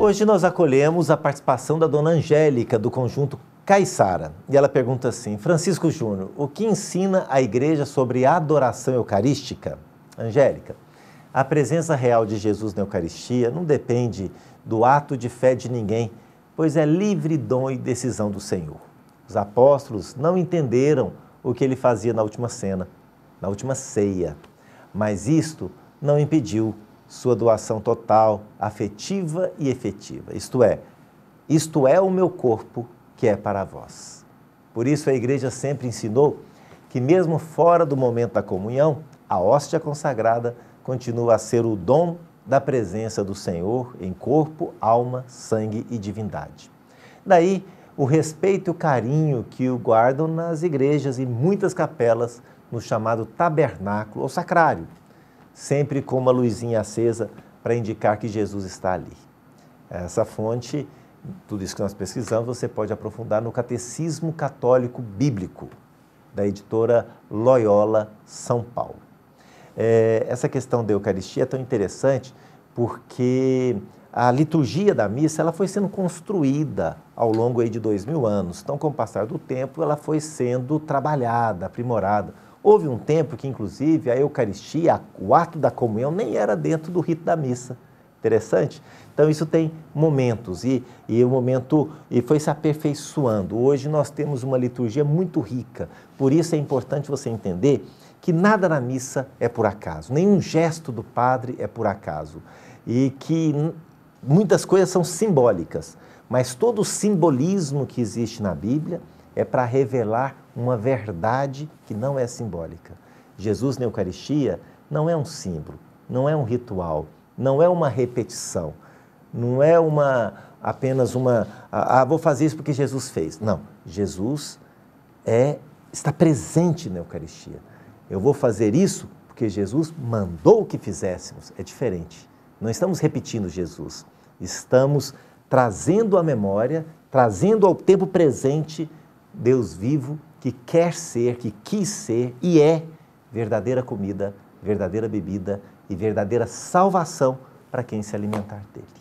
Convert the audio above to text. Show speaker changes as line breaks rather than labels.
Hoje nós acolhemos a participação da dona Angélica, do conjunto Caissara. E ela pergunta assim: Francisco Júnior, o que ensina a igreja sobre a adoração eucarística? Angélica, a presença real de Jesus na Eucaristia não depende do ato de fé de ninguém, pois é livre dom e decisão do Senhor. Os apóstolos não entenderam o que ele fazia na última cena, na última ceia, mas isto não impediu sua doação total, afetiva e efetiva. Isto é, isto é o meu corpo que é para vós. Por isso a igreja sempre ensinou que mesmo fora do momento da comunhão, a hóstia consagrada continua a ser o dom da presença do Senhor em corpo, alma, sangue e divindade. Daí o respeito e o carinho que o guardam nas igrejas e muitas capelas no chamado tabernáculo ou sacrário, sempre com uma luzinha acesa para indicar que Jesus está ali. Essa fonte, tudo isso que nós pesquisamos, você pode aprofundar no Catecismo Católico Bíblico, da editora Loyola São Paulo. É, essa questão da Eucaristia é tão interessante porque a liturgia da missa ela foi sendo construída ao longo aí de dois mil anos. Então, com o passar do tempo, ela foi sendo trabalhada, aprimorada. Houve um tempo que, inclusive, a Eucaristia, o ato da comunhão, nem era dentro do rito da missa. Interessante? Então, isso tem momentos e, e o momento e foi se aperfeiçoando. Hoje nós temos uma liturgia muito rica, por isso é importante você entender que nada na missa é por acaso, nenhum gesto do padre é por acaso e que muitas coisas são simbólicas, mas todo o simbolismo que existe na Bíblia é para revelar uma verdade que não é simbólica. Jesus na Eucaristia não é um símbolo, não é um ritual, não é uma repetição, não é uma apenas uma ah, ah, vou fazer isso porque Jesus fez. Não, Jesus é está presente na Eucaristia. Eu vou fazer isso porque Jesus mandou que fizéssemos. É diferente. Não estamos repetindo Jesus. Estamos trazendo à memória, trazendo ao tempo presente Deus vivo que quer ser, que quis ser e é verdadeira comida, verdadeira bebida e verdadeira salvação para quem se alimentar dele.